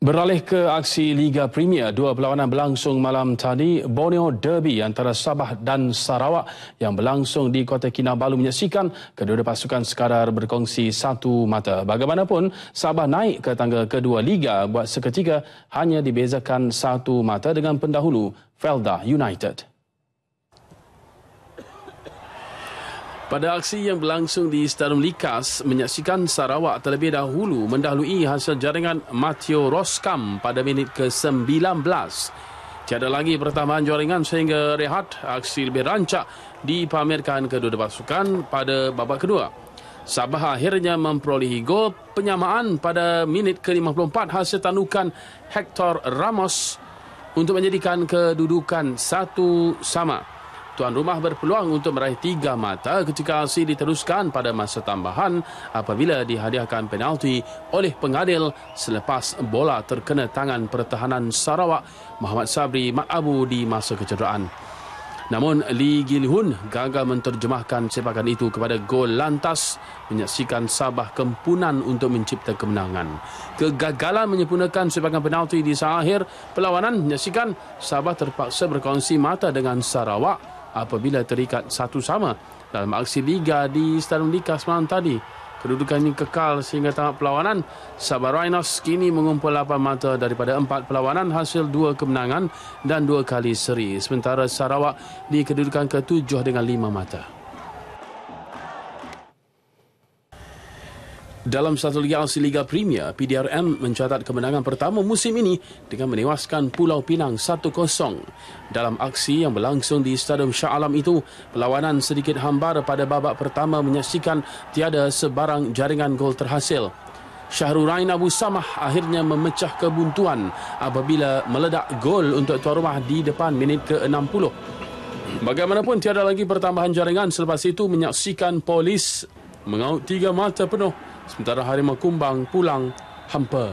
Beralih ke aksi Liga Premier, dua perlawanan berlangsung malam tadi, Borneo Derby antara Sabah dan Sarawak yang berlangsung di Kota Kinabalu menyaksikan kedua-dua pasukan sekadar berkongsi satu mata. Bagaimanapun, Sabah naik ke tangga kedua Liga buat seketika hanya dibezakan satu mata dengan pendahulu Felda United. Pada aksi yang berlangsung di Stadium Likas, menyaksikan Sarawak terlebih dahulu mendahului hasil jaringan Matthew Roskam pada minit ke-19. Tiada lagi pertambahan jaringan sehingga rehat aksi lebih rancak dipamerkan kedua-dua pasukan pada babak kedua. Sabah akhirnya memperolehi gol penyamaan pada minit ke-54 hasil tanukan Hector Ramos untuk menjadikan kedudukan satu sama tuan rumah berpeluang untuk meraih tiga mata ketika aksi diteruskan pada masa tambahan apabila dihadiahkan penalti oleh pengadil selepas bola terkena tangan pertahanan Sarawak Muhammad Sabri Mat Abu di masa kecederaan. Namun Lee Gil-hun gagal menterjemahkan sepakan itu kepada gol lantas menyaksikan Sabah kempunan untuk mencipta kemenangan. Kegagalan menyempurnakan sepakan penalti di saat akhir perlawanan menyaksikan Sabah terpaksa berkongsi mata dengan Sarawak apabila terikat satu sama dalam aksi Liga di Stadion liga semalam tadi. Kedudukan ini kekal sehingga tamat perlawanan. Sabah Rhinos kini mengumpul 8 mata daripada 4 perlawanan hasil 2 kemenangan dan 2 kali seri. Sementara Sarawak di kedudukan ke-7 dengan 5 mata. Dalam satu liga aksi Liga Premier, PDRM mencatat kemenangan pertama musim ini dengan menewaskan Pulau Pinang 1-0. Dalam aksi yang berlangsung di Stadium Shah Alam itu, perlawanan sedikit hambar pada babak pertama menyaksikan tiada sebarang jaringan gol terhasil. Syahrurain Abu Samah akhirnya memecah kebuntuan apabila meledak gol untuk tuan rumah di depan minit ke-60. Bagaimanapun tiada lagi pertambahan jaringan selepas itu menyaksikan polis mengaut tiga mata penuh sementara Harimau Kumbang pulang hampa.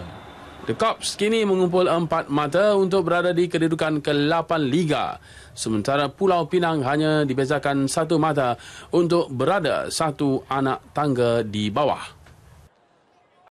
The Cops kini mengumpul empat mata untuk berada di kedudukan ke-8 Liga. Sementara Pulau Pinang hanya dibezakan satu mata untuk berada satu anak tangga di bawah.